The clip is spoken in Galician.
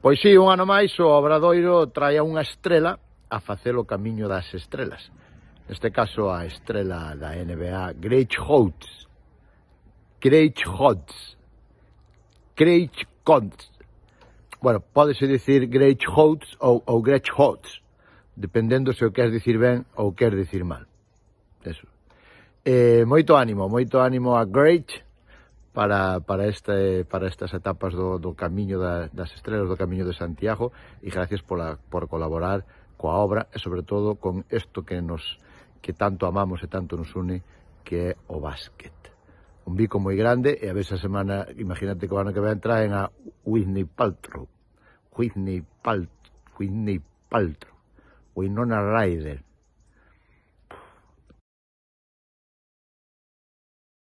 Pois sí, un ano máis o Obradoiro trae a unha estrela a facer o camiño das estrelas. Neste caso a estrela da NBA Greg Holtz. Greg Holtz. Greg Holtz. Bueno, podese dicir Greg Holtz ou, ou Greg Holtz, dependendo se o queres dicir ben ou queres dicir mal. Eso. Eh, moito ánimo, moito ánimo a Greg para, para, este, para estas etapas do, do Camiño da, das Estrelas, do Camiño de Santiago e gracias pola, por colaborar coa obra e sobre todo con isto que nos que tanto amamos e tanto nos une que é o básquet. Un bico moi grande e a ver esa semana, imagínate que van a que entrar traen a Whitney Paltrow. Whitney Paltrow. Whitney Paltrow. Winona Ryder.